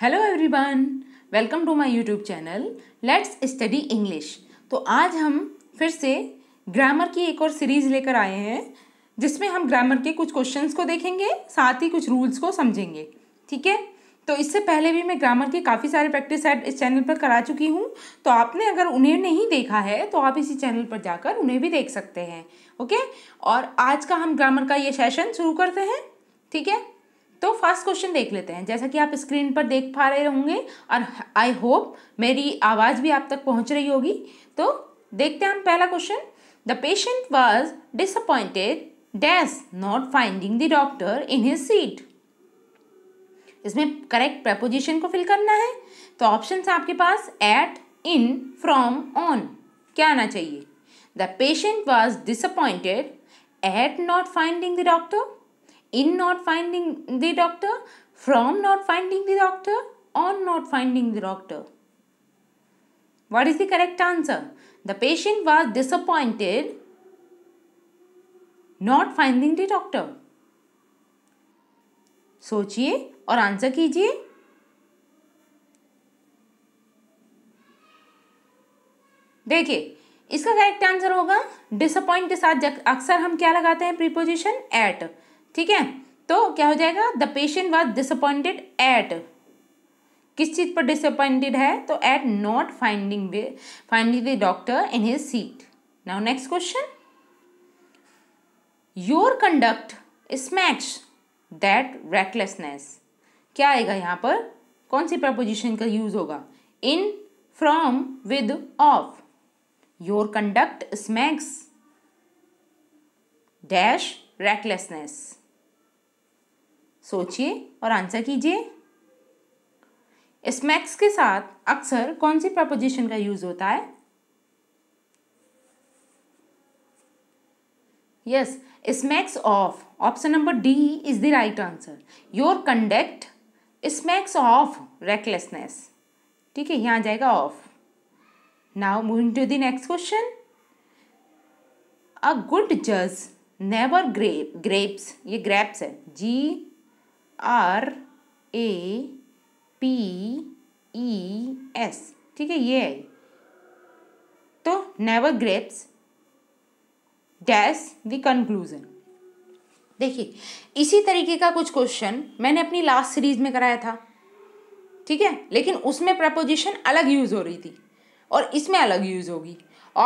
Hello everyone welcome to my YouTube channel let's study English तो आज हम फिर से ग्रामर की एक और सीरीज़ लेकर आए हैं जिसमें हम ग्रामर के कुछ क्वेश्चंस को देखेंगे साथ ही कुछ रूल्स को समझेंगे ठीक है तो इससे पहले भी मैं ग्रामर के काफ़ी सारे प्रैक्टिस सेट इस चैनल पर करा चुकी हूँ तो आपने अगर उन्हें नहीं देखा है तो आप इसी चैनल पर जाकर उन्हें भी देख सकते हैं ओके और आज का हम ग्रामर का ये सेशन शुरू करते हैं ठीक है तो फर्स्ट क्वेश्चन देख लेते हैं जैसा कि आप स्क्रीन पर देख पा रहे होंगे और आई होप मेरी आवाज़ भी आप तक पहुंच रही होगी तो देखते हैं हम पहला question the patient was disappointed dash not finding the doctor in his seat इसमें करेक्ट प्रपोजिशन को फिल करना है तो ऑप्शन आपके पास एट इन फ्रॉम ऑन क्या आना चाहिए the patient was disappointed at not finding the doctor in not finding the doctor, from not finding the doctor, on not finding the doctor. What is the correct answer? The patient was disappointed not finding the doctor. सोचिए और answer कीजिए देखिए इसका correct answer होगा disappoint के साथ अक्सर हम क्या लगाते हैं प्रीपोजिशन एट ठीक है तो क्या हो जाएगा the patient was disappointed at किस चीज़ पर डिसअपॉइंटेड है तो at not finding way finding the doctor in his seat now next question your conduct smacks that recklessness क्या आएगा यहाँ पर कौन सी प्रपोजिशन का यूज होगा in from with of your conduct smacks dash recklessness सोचिए और आंसर कीजिए स्मैक्स के साथ अक्सर कौन सी प्रपोजिशन का यूज होता है yes smacks of option number D is the right answer your conduct smacks of recklessness ठीक है यहां जाएगा of now moving to the next question a good जज नेवर ग्रेप ग्रेप्स ये ग्रेप्स है G R A P E S ठीक है ये है तो never grapes dash the conclusion देखिए इसी तरीके का कुछ क्वेश्चन मैंने अपनी लास्ट सीरीज में कराया था ठीक है लेकिन उसमें प्रपोजिशन अलग यूज हो रही थी और इसमें अलग यूज होगी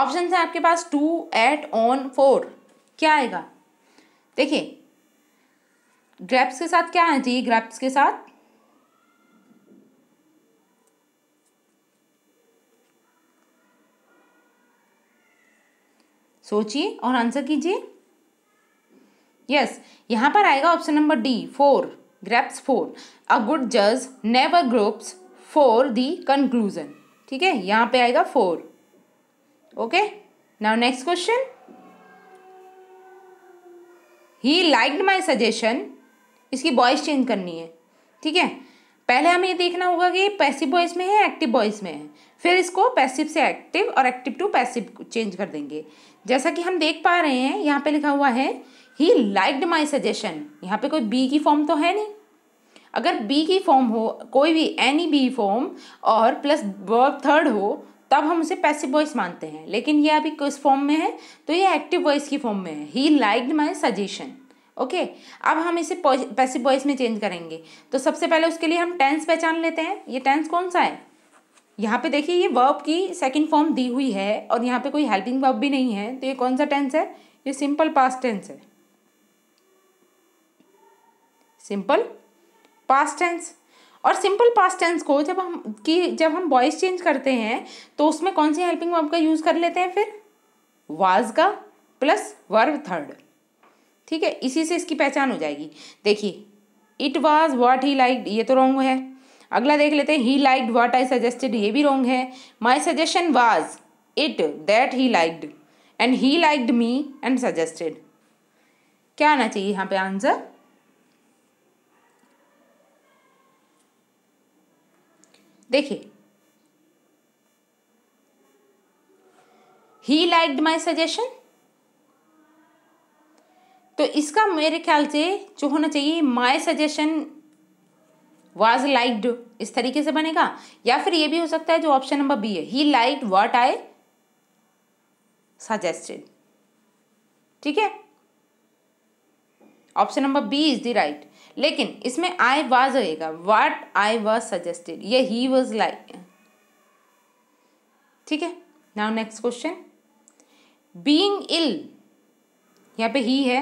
ऑप्शन है आपके पास टू एट ऑन फोर क्या आएगा देखिए ग्रैप्स के साथ क्या आना चाहिए ग्रैप्स के साथ सोचिए और आंसर कीजिए यस यहां पर आएगा option number D for grapes for a good जज never grapes for the conclusion ठीक है यहां पे आएगा for okay now next question he liked my suggestion इसकी बॉयस चेंज करनी है ठीक है पहले हमें ये देखना होगा कि पैसिव बॉयस में है एक्टिव वॉइस में है फिर इसको पैसिव से एक्टिव और एक्टिव टू पैसिव चेंज कर देंगे जैसा कि हम देख पा रहे हैं यहाँ पे लिखा हुआ है ही लाइक्ड माई सजेशन यहाँ पे कोई बी की फॉर्म तो है नहीं अगर बी की फॉर्म हो कोई भी एनी बी फॉर्म और प्लस वर्ब थर्ड हो तब हम उसे पैसिव वॉइस मानते हैं लेकिन ये अभी किस फॉर्म में है तो ये एक्टिव वॉइस की फॉर्म में है he liked my suggestion okay अब हम इसे पैसिव वॉइस में चेंज करेंगे तो सबसे पहले उसके लिए हम टेंस पहचान लेते हैं ये टेंस कौन सा है यहाँ पे देखिए ये वर्ब की सेकंड फॉर्म दी हुई है और यहाँ पे कोई हेल्पिंग वर्ब भी नहीं है तो ये कौन सा टेंस है ये सिंपल पास्ट टेंस है सिंपल पास्ट टेंस और सिंपल पास्ट टेंस को जब हम कि जब हम वॉइस चेंज करते हैं तो उसमें कौन सी हेल्पिंग वर्ब का यूज़ कर लेते हैं फिर वाज का प्लस वर्ब थर्ड ठीक है इसी से इसकी पहचान हो जाएगी देखिए it was what he like ये तो रॉन्ग है अगला देख लेते हैं he liked what I suggested ये भी रॉन्ग है my suggestion was it that he liked and he liked me and suggested क्या आना चाहिए यहाँ पे आंसर देखिए ही लाइक्ड माई सजेशन तो इसका मेरे ख्याल से जो होना चाहिए माई सजेशन वाज लाइक्ड इस तरीके से बनेगा या फिर ये भी हो सकता है जो ऑप्शन नंबर बी है he like what I suggested ठीक है option number B is the right लेकिन इसमें आई वाज होएगा व्हाट आई वॉज सजेस्टेड ये ही वाज लाइक ठीक है now next question being ill यहाँ पे ही है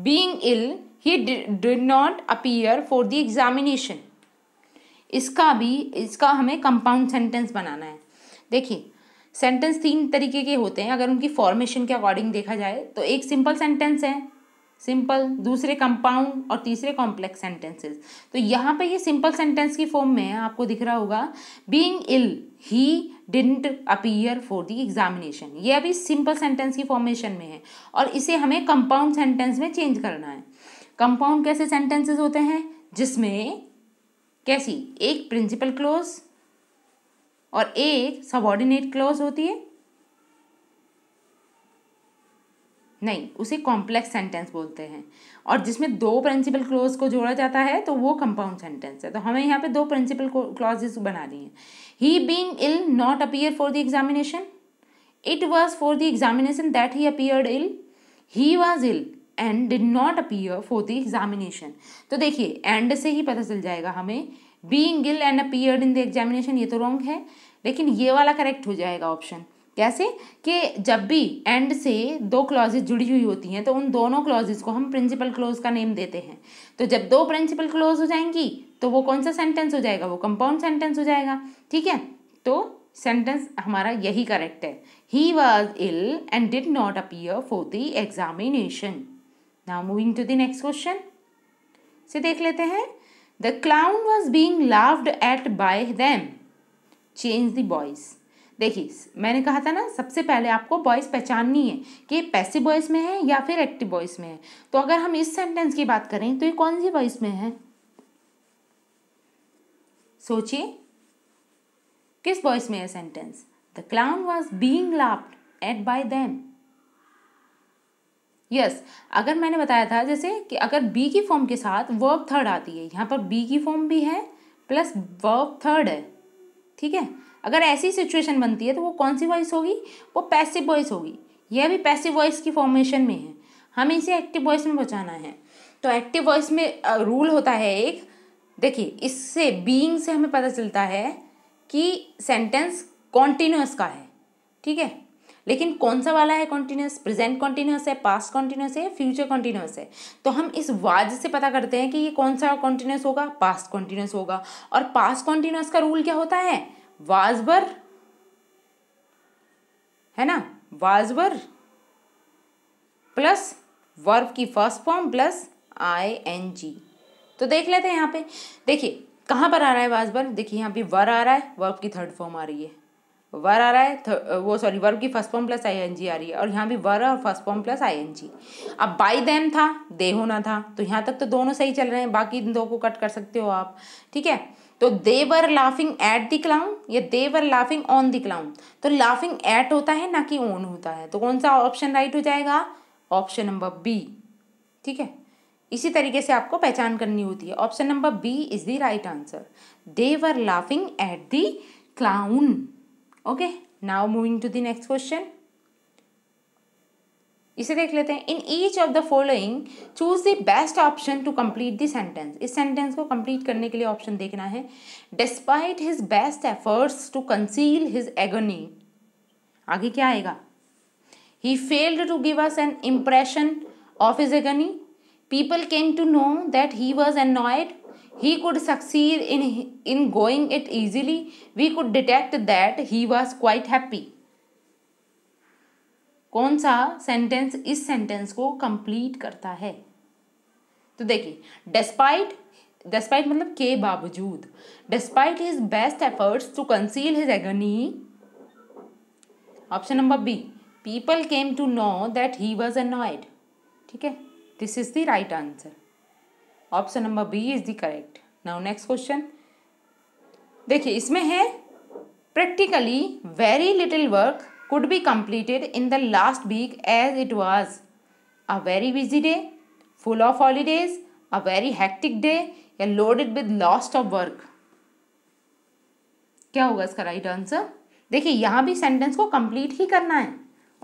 being ill he did, did not appear for the examination इसका भी इसका हमें कंपाउंड सेंटेंस बनाना है देखिए सेंटेंस तीन तरीके के होते हैं अगर उनकी फॉर्मेशन के अकॉर्डिंग देखा जाए तो एक सिंपल सेंटेंस है सिंपल दूसरे कंपाउंड और तीसरे कॉम्प्लेक्स सेंटेंसेस तो यहाँ पे ये सिंपल सेंटेंस की फॉर्म में आपको दिख रहा होगा being ill he didn't appear for the examination ये अभी सिंपल सेंटेंस की फॉर्मेशन में है और इसे हमें कंपाउंड सेंटेंस में चेंज करना है कंपाउंड कैसे सेंटेंसेस होते हैं जिसमें कैसी एक प्रिंसिपल क्लोज और एक सबॉर्डिनेट क्लोज होती है नहीं उसे कॉम्प्लेक्स सेंटेंस बोलते हैं और जिसमें दो प्रिंसिपल क्लोज को जोड़ा जाता है तो वो कंपाउंड सेंटेंस है तो हमें यहाँ पे दो प्रिंसिपल क्लॉजेस दी है he being ill not appear for the examination it was for the examination that he appeared ill he was ill and did not appear for the examination तो देखिए and से ही पता चल जाएगा हमें being ill and appeared in the examination ये तो रॉन्ग है लेकिन ये वाला करेक्ट हो जाएगा ऑप्शन कैसे कि जब भी एंड से दो क्लॉजेज जुड़ी हुई होती हैं तो उन दोनों क्लॉजेज को हम प्रिंसिपल क्लॉज का नेम देते हैं तो जब दो प्रिंसिपल क्लॉज हो जाएंगी तो वो कौन सा सेंटेंस हो जाएगा वो कंपाउंड सेंटेंस हो जाएगा ठीक है तो सेंटेंस हमारा यही करेक्ट है he was ill and did not appear for the examination now moving to the next question से देख लेते हैं the clown was being laughed at by them change the voice देखिए मैंने कहा था ना सबसे पहले आपको बॉयस पहचाननी है कि पैसे बॉयस में है या फिर एक्टिव बॉयस में है तो अगर हम इस सेंटेंस की बात करें तो ये कौन सी बॉयस में है सोचिए किस बॉयस में है sentence the clown was being laughed at by them yes yes, अगर मैंने बताया था जैसे कि अगर बी की फॉर्म के साथ वर्ब थर्ड आती है यहाँ पर बी की फॉर्म भी है प्लस वर्ब थर्ड है ठीक है अगर ऐसी सिचुएशन बनती है तो वो कौन सी वॉइस होगी वो पैसिव वॉइस होगी यह भी पैसिव वॉइस की फॉर्मेशन में है हमें इसे एक्टिव वॉइस में बचाना है तो एक्टिव वॉइस में रूल होता है एक देखिए इससे बीइंग से हमें पता चलता है कि सेंटेंस कॉन्टीन्यूस का है ठीक है लेकिन कौन सा वाला है कॉन्टीन्यूस प्रेजेंट कॉन्टीन्यूस है पास्ट कॉन्टीन्यूस है फ्यूचर कॉन्टीन्यूस है तो हम इस वाज से पता करते हैं कि ये कौन सा कॉन्टीन्यूस होगा पास्ट कॉन्टीन्यूस होगा और पास्ट कॉन्टीन्यूस का रूल क्या होता है वाजबर है ना वाजबर प्लस वर्ब की first form plus I N G तो देख लेते हैं यहाँ पे देखिए कहाँ पर आ रहा है वाजबर देखिए यहाँ पे वर आ रहा है वर्ब की थर्ड फॉर्म आ रही है वर आ रहा है वो सॉरी वर्ब की first form plus I N G आ रही है और यहाँ भी वर और first form plus I N G अब बाई देम था दे होना था तो यहाँ तक तो दोनों सही चल रहे हैं बाकी इन दो को कट कर सकते हो आप ठीक है तो they were laughing at the clown या they were laughing on the clown तो लाफिंग एट होता है ना कि ऑन होता है तो कौन सा ऑप्शन राइट हो जाएगा ऑप्शन नंबर बी ठीक है इसी तरीके से आपको पहचान करनी होती है option number B is the right answer they were laughing at the clown okay now moving to the next question इसे देख लेते हैं in each of the following choose the best option to complete the sentence इस sentence को complete करने के लिए option देखना है despite his best efforts to conceal his agony आगे क्या आएगा he failed to give us an impression of his agony people came to know that he was annoyed he could succeed in in going it easily we could detect that he was quite happy कौन सा sentence इस sentence को complete करता है तो देखिए despite despite मतलब के बावजूद despite his best efforts to conceal his agony option number B people came to know that he was annoyed ठीक है this is the right answer option number B is the correct now next question देखिए इसमें है practically very little work could be completed in the last week as it was a very busy day, full of holidays, a very hectic day, या loaded with lots of work. क्या होगा इसका right answer देखिए यहाँ भी sentence को complete ही करना है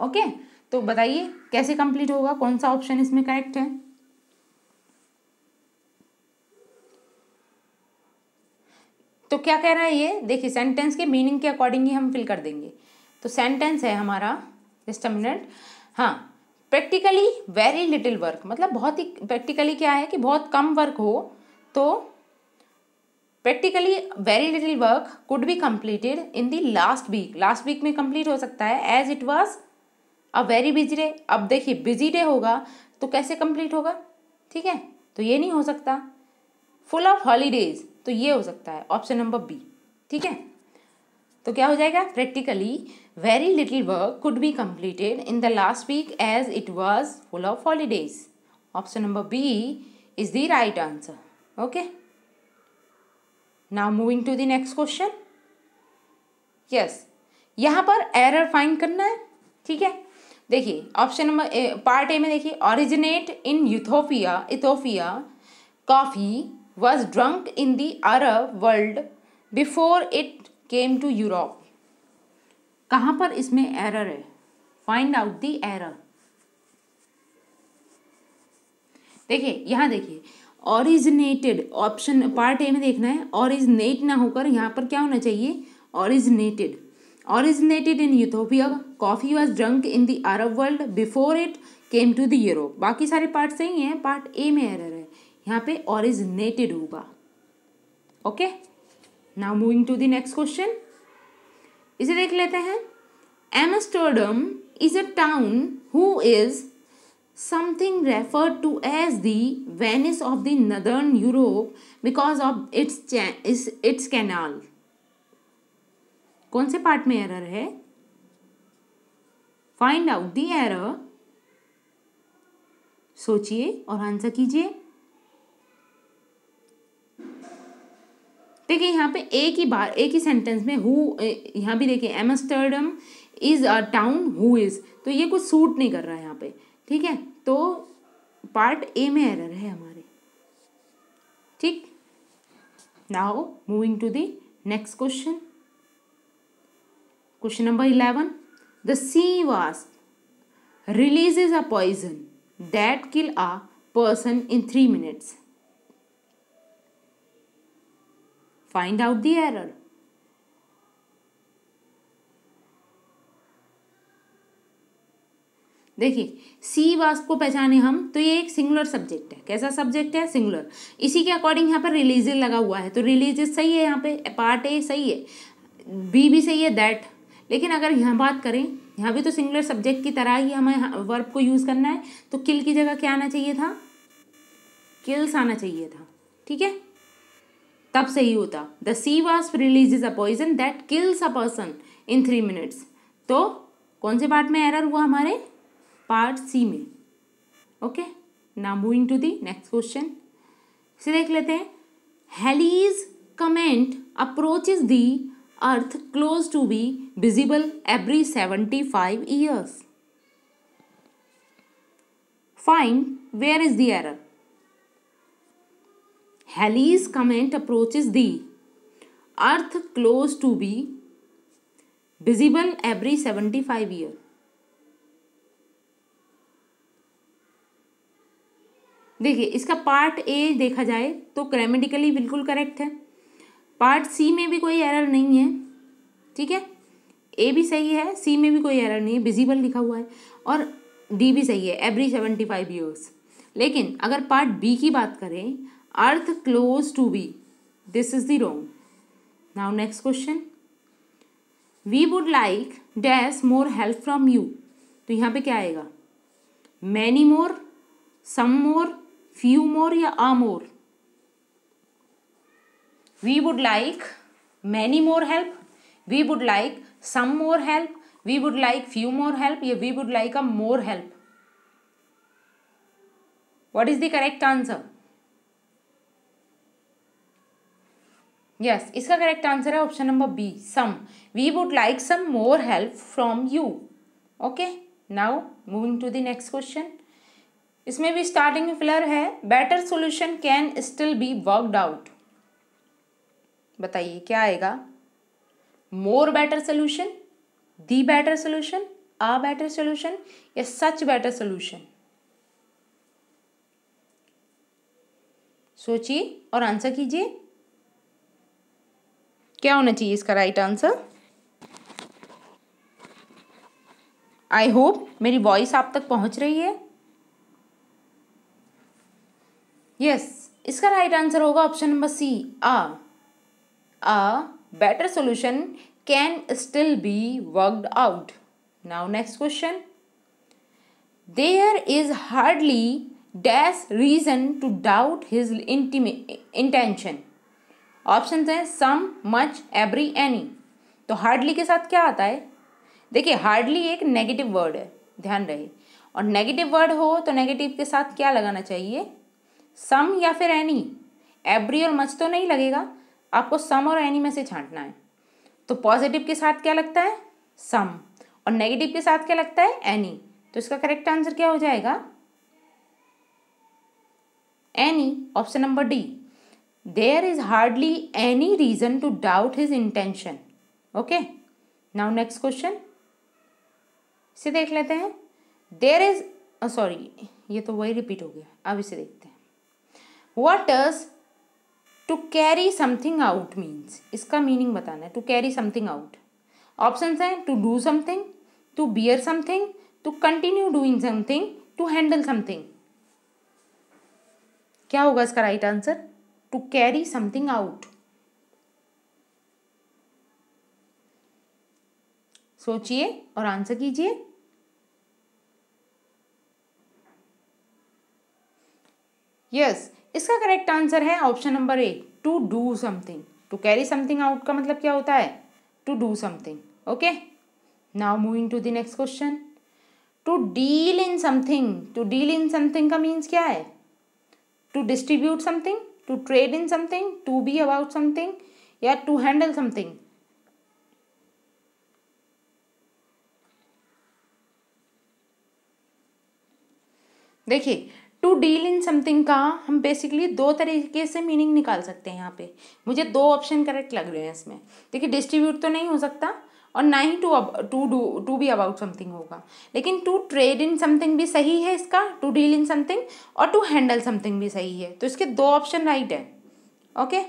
ओके okay? तो बताइए कैसे कंप्लीट होगा कौन सा ऑप्शन इसमें करेक्ट है तो क्या कह रहा है ये देखिए सेंटेंस के मीनिंग के अकॉर्डिंग ही हम फिल कर देंगे तो सेंटेंस है हमारा जस्ट अ मिनट हाँ प्रैक्टिकली वेरी लिटिल वर्क मतलब बहुत ही प्रैक्टिकली क्या है कि बहुत कम वर्क हो तो practically very little work could be completed in the last week last week में कंप्लीट हो सकता है as it was a very busy day अब देखिए बिजी डे होगा तो कैसे कंप्लीट होगा ठीक है तो ये नहीं हो सकता फुल ऑफ हॉलीडेज तो ये हो सकता है ऑप्शन नंबर बी ठीक है तो क्या हो जाएगा practically very little work could be completed in the last week as it was full of holidays option number B is the right answer okay now moving to the next question yes यहाँ पर error find करना है ठीक है देखिए option number part A में देखिए originate in Ethiopia Ethiopia coffee was drunk in the Arab world before it came to Europe कहाँ पर इसमें एरर है फाइंड आउट दी एरर देखिए यहाँ देखिए ऑरिजिनेटेड ऑप्शन पार्ट ए में देखना है ऑरिजिनेट ना होकर यहाँ पर क्या होना चाहिए originated originated in Ethiopia coffee was drunk in the Arab world before it came to the Europe बाकी सारे पार्ट सही हैं पार्ट ए में एरर है यहाँ पे originated होगा okay okay? Now moving to the next question इसे देख लेते हैं Amsterdam is a town who is something refer to as the Venice of the northern Europe because of its its canal कौन से पार्ट में error है find out the error सोचिए और आंसर कीजिए देखिए यहाँ पे एक ही बार एक ही सेंटेंस में हु यहाँ भी देखिए Amsterdam is a town who is तो ये कुछ सूट नहीं कर रहा है यहाँ पे ठीक है तो पार्ट ए में एरर है हमारे ठीक now moving to the next question question number eleven the sea wasp release is a poison that kill a person in three minutes Find out the error. देखिए सी वास्प को पहचाने हम तो ये एक सिंगुलर सब्जेक्ट है कैसा सब्जेक्ट है सिंगुलर इसी के अकॉर्डिंग यहाँ पर रिलीजिज लगा हुआ है तो रिलीजिज सही है यहाँ पे पार्ट ए सही है बी भी सही है दैट लेकिन अगर यहाँ बात करें यहाँ भी तो सिंगुलर सब्जेक्ट की तरह ही हमें वर्ब को यूज़ करना है तो किल की जगह क्या आना चाहिए था किल्स आना चाहिए था ठीक है तब से ही होता the sea wasp release is a poison that kills a person in three minutes तो कौन से पार्ट में एरर हुआ हमारे पार्ट सी में okay now moving to the next question इसे देख लेते हैं Halley's comet is the earth close to be visible every seventy five years find where is the error Halley's comment the earth close to be visible every seventy five year देखिए इसका part A देखा जाए तो grammatically बिल्कुल correct है part सी में भी कोई एरर नहीं है ठीक है ए भी सही है सी में भी कोई एरर नहीं है विजिबल लिखा हुआ है और डी भी सही है एवरी सेवेंटी फाइव ईयर्स लेकिन अगर पार्ट बी की बात करें earth close to be this is the wrong now next question we would like dash more help from you तो यहाँ पे क्या आएगा मैनी मोर सम मोर फ्यू मोर या a more we would like many more help we would like some more help we would like few more help या we would like a more help what is the correct answer yes इसका correct answer है option number B some we would like some more help from you okay now moving to the next question इसमें भी starting filler है better solution can still be worked out बताइए क्या आएगा more better solution the better solution ah better solution या such better solution सोचिए और answer कीजिए क्या होना चाहिए इसका राइट आंसर आई होप मेरी वॉइस आप तक पहुंच रही है यस yes, इसका राइट आंसर होगा option number C ah ah better solution can still be worked out now next question there is hardly dash reason to doubt his इंटीमे intention option हैं सम मच एवरी एनी तो hardly के साथ क्या आता है देखिए हार्डली एक नेगेटिव वर्ड है ध्यान रहे और नेगेटिव वर्ड हो तो नेगेटिव के साथ क्या लगाना चाहिए सम या फिर एनी एवरी और मच तो नहीं लगेगा आपको सम और एनी में से छांटना है तो पॉजिटिव के साथ क्या लगता है सम और नेगेटिव के साथ क्या लगता है एनी तो इसका करेक्ट आंसर क्या हो जाएगा any option number D there is hardly any reason to doubt his intention okay now next question इसे देख लेते हैं देर इज सॉरी ये तो वही रिपीट हो गया अब इसे देखते हैं what does to carry something out means इसका मीनिंग बताना है to carry something out option हैं to do something to bear something to continue doing something to handle something क्या होगा इसका right answer to carry something out सोचिए और answer कीजिए यस yes, इसका करेक्ट आंसर है option number A to do something to carry something out का मतलब क्या होता है to do something okay now moving to the next question to deal in something to deal in something का means क्या है to distribute something to trade in something to be about something या to handle something देखिए to deal in something का हम basically दो तरीके से मीनिंग निकाल सकते हैं यहाँ पे मुझे दो ऑप्शन करेक्ट लग रहे हैं इसमें देखिए डिस्ट्रीब्यूट तो नहीं हो सकता और ना ही to to do to be about something होगा लेकिन टू ट्रेड इन समथिंग भी सही है इसका टू डील इन समथिंग और टू हैंडल समथिंग भी सही है तो इसके दो ऑप्शन राइट है ओके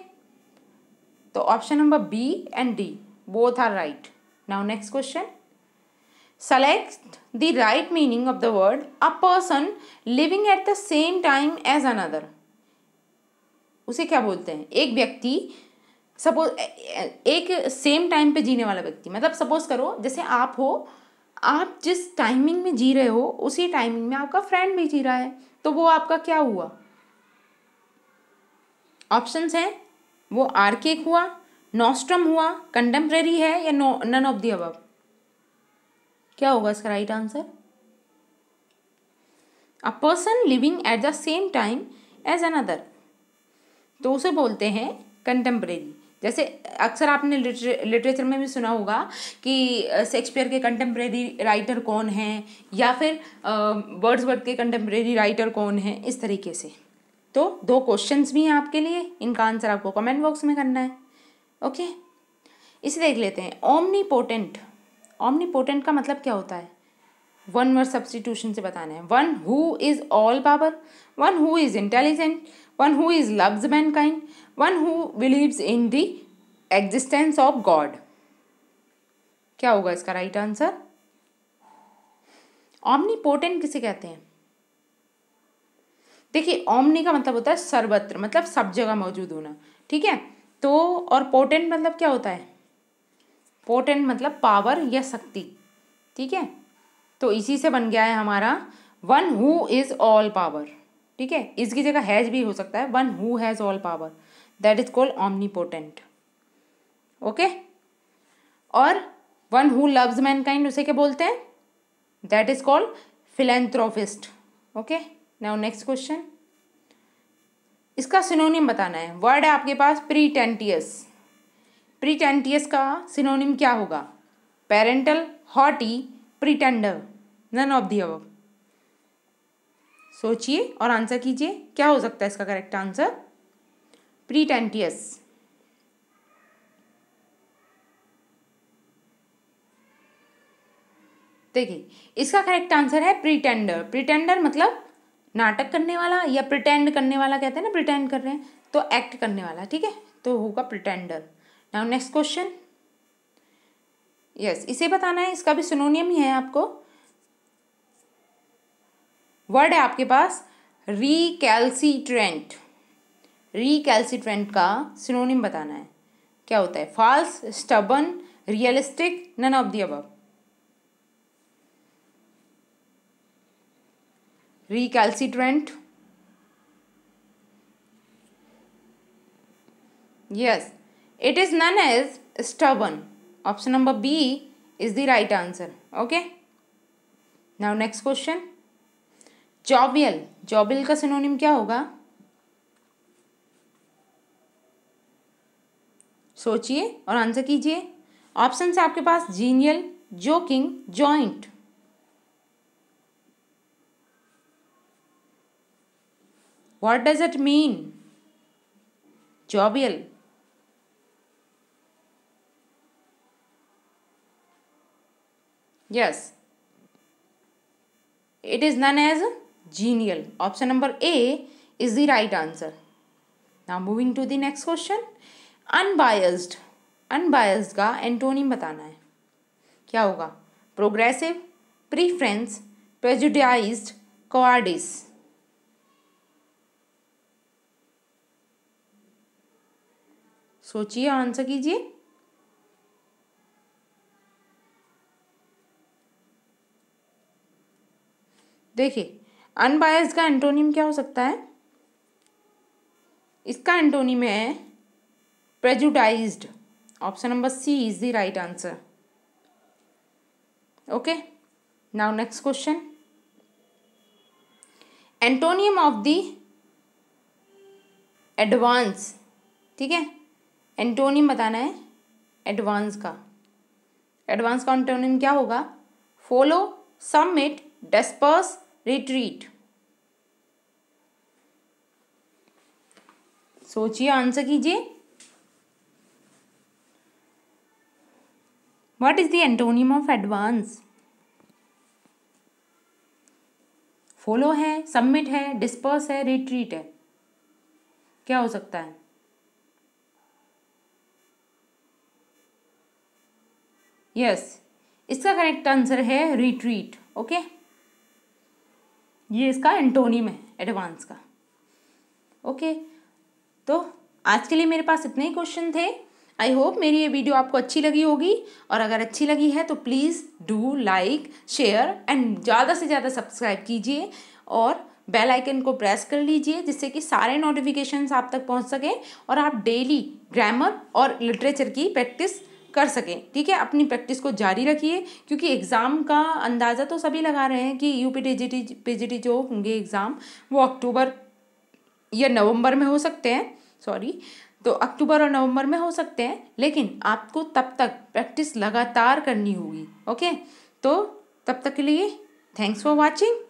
तो option number B and D both are right now next question select the right meaning of the word a person living at the same time as another उसे क्या बोलते हैं एक व्यक्ति सपोज एक सेम टाइम पे जीने वाला व्यक्ति मतलब सपोज करो जैसे आप हो आप जिस टाइमिंग में जी रहे हो उसी टाइमिंग में आपका फ्रेंड भी जी रहा है तो वो आपका क्या हुआ ऑप्शंस हैं वो आर्केक हुआ नॉस्ट्रम हुआ कंटेम्प्रेरी है या no none of the above क्या होगा इसका right answer a person living at the same time as another तो उसे बोलते हैं कंटेम्प्रेरी जैसे अक्सर आपने लिटरेचर में भी सुना होगा कि शेक्सपियर के कंटेम्प्रेरी राइटर कौन हैं या फिर वर्ड्स वर्ड के कंटेम्प्रेरी राइटर कौन हैं इस तरीके से तो दो क्वेश्चंस भी हैं आपके लिए इनका आंसर आपको कमेंट बॉक्स में करना है ओके इसे देख लेते हैं ओमनी पोटेंट ओमनी पोटेंट का मतलब क्या होता है वन वर्ड सब्सटीट्यूशन से बताना है one who is all power one who is intelligent one who is loves mankind, one who believes in the existence of God. क्या होगा इसका राइट आंसर पोर्टेंट किसे कहते हैं देखिए ओमनी का मतलब होता है सर्वत्र मतलब सब जगह मौजूद होना ठीक है तो और पोटेंट मतलब क्या होता है पोटेंट मतलब पावर या शक्ति ठीक है तो इसी से बन गया है हमारा one who is all power ठीक है इसकी जगह हैज़ भी हो सकता है one who has all power that is called omnipotent okay और वन हु लव्स काइंड उसे क्या बोलते हैं that is called philanthropist okay now next question इसका सिनोनिम बताना है वर्ड है आपके पास प्रीटेंटियस प्रीटेंटियस का सिनोनिम क्या होगा parental haughty pretender none of the अब सोचिए और आंसर कीजिए क्या हो सकता है इसका करेक्ट आंसर प्रीटेंटियस देखिए इसका करेक्ट आंसर है प्रीटेंडर प्रीटेंडर मतलब नाटक करने वाला या प्रिटेंड करने वाला कहते हैं ना प्रिटेंड कर रहे हैं तो एक्ट करने वाला ठीक है तो होगा pretender now next question yes इसे बताना है इसका भी सुनोनियम ही है आपको वर्ड है आपके पास रिकैल्सीट्रेंट रिकैल्सीट्रेंट का सिनोनिम बताना है क्या होता है false stubborn realistic none of the अब recalcitrant yes it is known as stubborn option number B is the right answer okay now next question jovial jovial का सिनोनिम क्या होगा सोचिए और आंसर कीजिए ऑप्शन आपके पास genial joking joint what does it mean jovial yes it is known as genial option number a is the right answer now moving to the next question unbiased unbiased का antonym बताना है क्या होगा progressive preference प्रेजुडाइज्ड cowardice सोचिए और answer कीजिए देखिए unbiased का एंटोनियम क्या हो सकता है इसका एंटोनियम है prejudiced option number C is the right answer okay now next question antonym of the advance ठीक है एंटोनियम बताना है एडवांस का एडवांस का एंटोनियम क्या होगा फॉलो सबमिट डिस्पर्स रिट्रीट सोचिए आंसर कीजिए what is the of advance follow है सबमिट है डिस्पर्स है रिट्रीट है क्या हो सकता है यस yes, इसका करेक्ट आंसर है रिट्रीट ओके okay? ये इसका एंटोनियम है एडवांस का ओके okay? तो आज के लिए मेरे पास इतने ही क्वेश्चन थे आई होप मेरी ये वीडियो आपको अच्छी लगी होगी और अगर अच्छी लगी है तो please do like share and ज़्यादा से ज़्यादा सब्सक्राइब कीजिए और बेल आइकन को प्रेस कर लीजिए जिससे कि सारे नोटिफिकेशंस आप तक पहुंच सकें और आप डेली ग्रामर और लिटरेचर की प्रैक्टिस कर सकें ठीक है अपनी प्रैक्टिस को जारी रखिए क्योंकि एग्ज़ाम का अंदाज़ा तो सभी लगा रहे हैं कि यू पी जो होंगे एग्ज़ाम वो अक्टूबर या नवंबर में हो सकते हैं सॉरी तो अक्टूबर और नवंबर में हो सकते हैं लेकिन आपको तब तक प्रैक्टिस लगातार करनी होगी ओके तो तब तक के लिए थैंक्स फॉर वॉचिंग